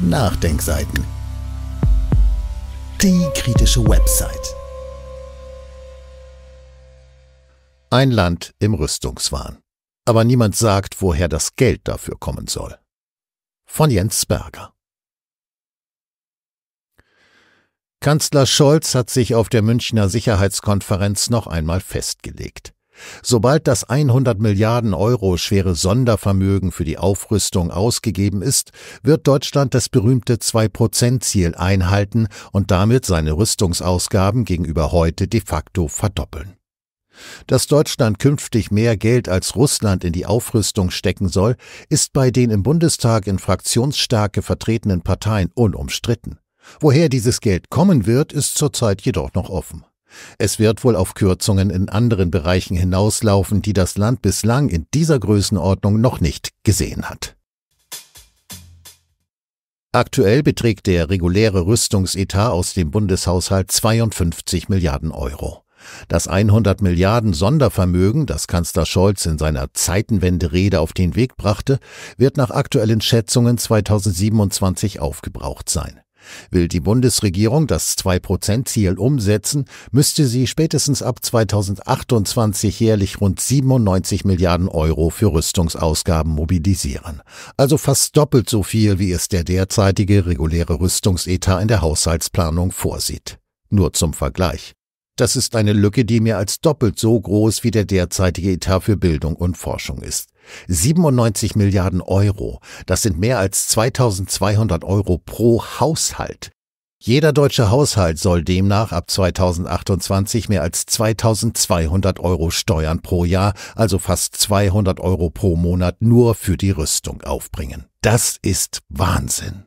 Nachdenkseiten. Die kritische Website. Ein Land im Rüstungswahn. Aber niemand sagt, woher das Geld dafür kommen soll. Von Jens Berger. Kanzler Scholz hat sich auf der Münchner Sicherheitskonferenz noch einmal festgelegt. Sobald das 100 Milliarden Euro schwere Sondervermögen für die Aufrüstung ausgegeben ist, wird Deutschland das berühmte 2-Prozent-Ziel einhalten und damit seine Rüstungsausgaben gegenüber heute de facto verdoppeln. Dass Deutschland künftig mehr Geld als Russland in die Aufrüstung stecken soll, ist bei den im Bundestag in Fraktionsstärke vertretenen Parteien unumstritten. Woher dieses Geld kommen wird, ist zurzeit jedoch noch offen. Es wird wohl auf Kürzungen in anderen Bereichen hinauslaufen, die das Land bislang in dieser Größenordnung noch nicht gesehen hat. Aktuell beträgt der reguläre Rüstungsetat aus dem Bundeshaushalt 52 Milliarden Euro. Das 100 Milliarden Sondervermögen, das Kanzler Scholz in seiner Zeitenwende-Rede auf den Weg brachte, wird nach aktuellen Schätzungen 2027 aufgebraucht sein. Will die Bundesregierung das 2 ziel umsetzen, müsste sie spätestens ab 2028 jährlich rund 97 Milliarden Euro für Rüstungsausgaben mobilisieren. Also fast doppelt so viel, wie es der derzeitige reguläre Rüstungsetat in der Haushaltsplanung vorsieht. Nur zum Vergleich. Das ist eine Lücke, die mehr als doppelt so groß wie der derzeitige Etat für Bildung und Forschung ist. 97 Milliarden Euro, das sind mehr als 2200 Euro pro Haushalt. Jeder deutsche Haushalt soll demnach ab 2028 mehr als 2200 Euro Steuern pro Jahr, also fast 200 Euro pro Monat nur für die Rüstung aufbringen. Das ist Wahnsinn.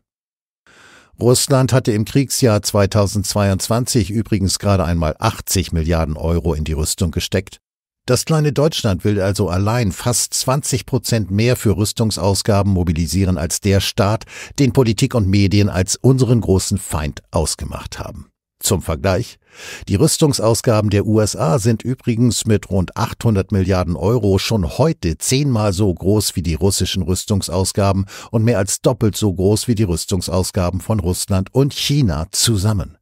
Russland hatte im Kriegsjahr 2022 übrigens gerade einmal 80 Milliarden Euro in die Rüstung gesteckt. Das kleine Deutschland will also allein fast 20 Prozent mehr für Rüstungsausgaben mobilisieren als der Staat, den Politik und Medien als unseren großen Feind ausgemacht haben. Zum Vergleich, die Rüstungsausgaben der USA sind übrigens mit rund 800 Milliarden Euro schon heute zehnmal so groß wie die russischen Rüstungsausgaben und mehr als doppelt so groß wie die Rüstungsausgaben von Russland und China zusammen.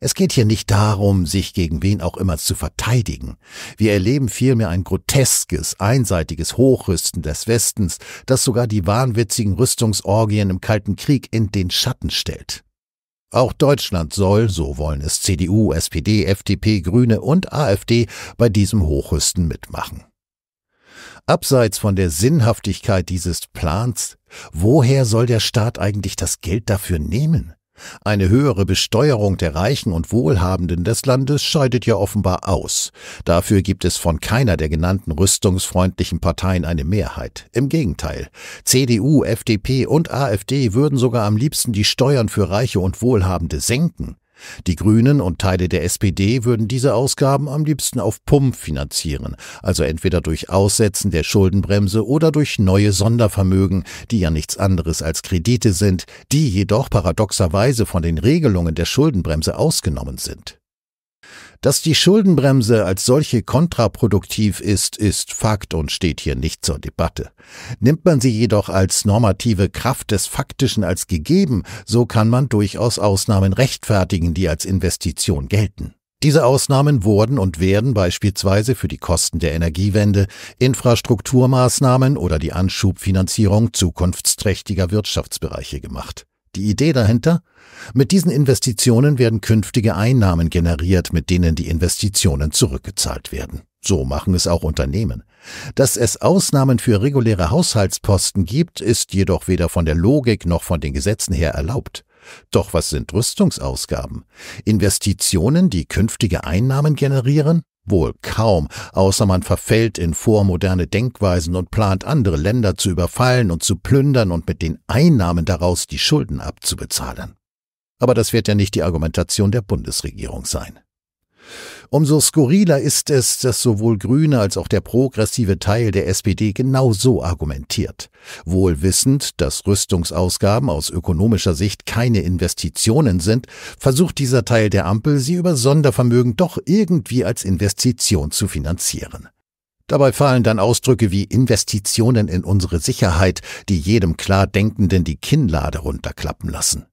Es geht hier nicht darum, sich gegen wen auch immer zu verteidigen. Wir erleben vielmehr ein groteskes, einseitiges Hochrüsten des Westens, das sogar die wahnwitzigen Rüstungsorgien im Kalten Krieg in den Schatten stellt. Auch Deutschland soll, so wollen es CDU, SPD, FDP, Grüne und AfD, bei diesem Hochrüsten mitmachen. Abseits von der Sinnhaftigkeit dieses Plans, woher soll der Staat eigentlich das Geld dafür nehmen? Eine höhere Besteuerung der Reichen und Wohlhabenden des Landes scheidet ja offenbar aus. Dafür gibt es von keiner der genannten rüstungsfreundlichen Parteien eine Mehrheit. Im Gegenteil. CDU, FDP und AfD würden sogar am liebsten die Steuern für Reiche und Wohlhabende senken. Die Grünen und Teile der SPD würden diese Ausgaben am liebsten auf Pump finanzieren, also entweder durch Aussetzen der Schuldenbremse oder durch neue Sondervermögen, die ja nichts anderes als Kredite sind, die jedoch paradoxerweise von den Regelungen der Schuldenbremse ausgenommen sind. Dass die Schuldenbremse als solche kontraproduktiv ist, ist Fakt und steht hier nicht zur Debatte. Nimmt man sie jedoch als normative Kraft des Faktischen als gegeben, so kann man durchaus Ausnahmen rechtfertigen, die als Investition gelten. Diese Ausnahmen wurden und werden beispielsweise für die Kosten der Energiewende, Infrastrukturmaßnahmen oder die Anschubfinanzierung zukunftsträchtiger Wirtschaftsbereiche gemacht. Die Idee dahinter? Mit diesen Investitionen werden künftige Einnahmen generiert, mit denen die Investitionen zurückgezahlt werden. So machen es auch Unternehmen. Dass es Ausnahmen für reguläre Haushaltsposten gibt, ist jedoch weder von der Logik noch von den Gesetzen her erlaubt. Doch was sind Rüstungsausgaben? Investitionen, die künftige Einnahmen generieren? Wohl kaum, außer man verfällt in vormoderne Denkweisen und plant, andere Länder zu überfallen und zu plündern und mit den Einnahmen daraus die Schulden abzubezahlen. Aber das wird ja nicht die Argumentation der Bundesregierung sein. Umso skurriler ist es, dass sowohl Grüne als auch der progressive Teil der SPD genau so argumentiert. Wohl wissend, dass Rüstungsausgaben aus ökonomischer Sicht keine Investitionen sind, versucht dieser Teil der Ampel, sie über Sondervermögen doch irgendwie als Investition zu finanzieren. Dabei fallen dann Ausdrücke wie Investitionen in unsere Sicherheit, die jedem klar Denkenden die Kinnlade runterklappen lassen.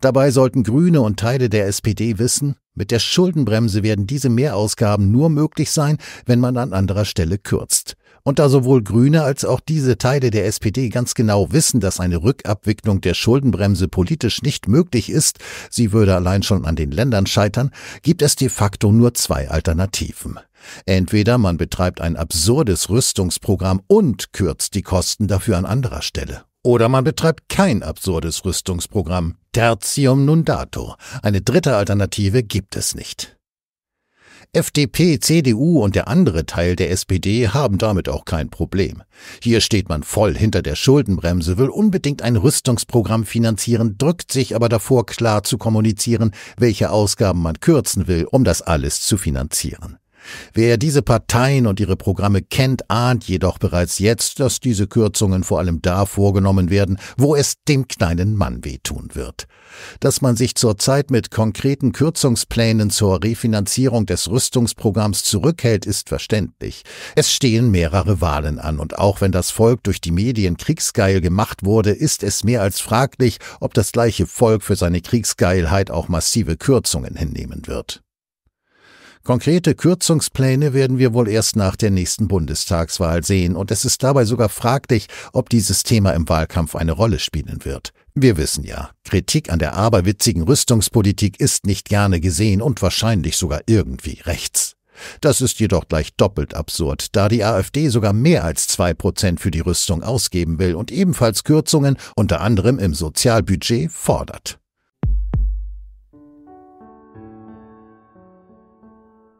Dabei sollten Grüne und Teile der SPD wissen, mit der Schuldenbremse werden diese Mehrausgaben nur möglich sein, wenn man an anderer Stelle kürzt. Und da sowohl Grüne als auch diese Teile der SPD ganz genau wissen, dass eine Rückabwicklung der Schuldenbremse politisch nicht möglich ist, sie würde allein schon an den Ländern scheitern, gibt es de facto nur zwei Alternativen. Entweder man betreibt ein absurdes Rüstungsprogramm und kürzt die Kosten dafür an anderer Stelle, oder man betreibt kein absurdes Rüstungsprogramm. Tertium nun dato. Eine dritte Alternative gibt es nicht. FDP, CDU und der andere Teil der SPD haben damit auch kein Problem. Hier steht man voll hinter der Schuldenbremse, will unbedingt ein Rüstungsprogramm finanzieren, drückt sich aber davor klar zu kommunizieren, welche Ausgaben man kürzen will, um das alles zu finanzieren. Wer diese Parteien und ihre Programme kennt, ahnt jedoch bereits jetzt, dass diese Kürzungen vor allem da vorgenommen werden, wo es dem kleinen Mann wehtun wird. Dass man sich zurzeit mit konkreten Kürzungsplänen zur Refinanzierung des Rüstungsprogramms zurückhält, ist verständlich. Es stehen mehrere Wahlen an, und auch wenn das Volk durch die Medien kriegsgeil gemacht wurde, ist es mehr als fraglich, ob das gleiche Volk für seine Kriegsgeilheit auch massive Kürzungen hinnehmen wird. Konkrete Kürzungspläne werden wir wohl erst nach der nächsten Bundestagswahl sehen, und es ist dabei sogar fraglich, ob dieses Thema im Wahlkampf eine Rolle spielen wird. Wir wissen ja, Kritik an der aberwitzigen Rüstungspolitik ist nicht gerne gesehen und wahrscheinlich sogar irgendwie rechts. Das ist jedoch gleich doppelt absurd, da die AfD sogar mehr als zwei Prozent für die Rüstung ausgeben will und ebenfalls Kürzungen unter anderem im Sozialbudget fordert.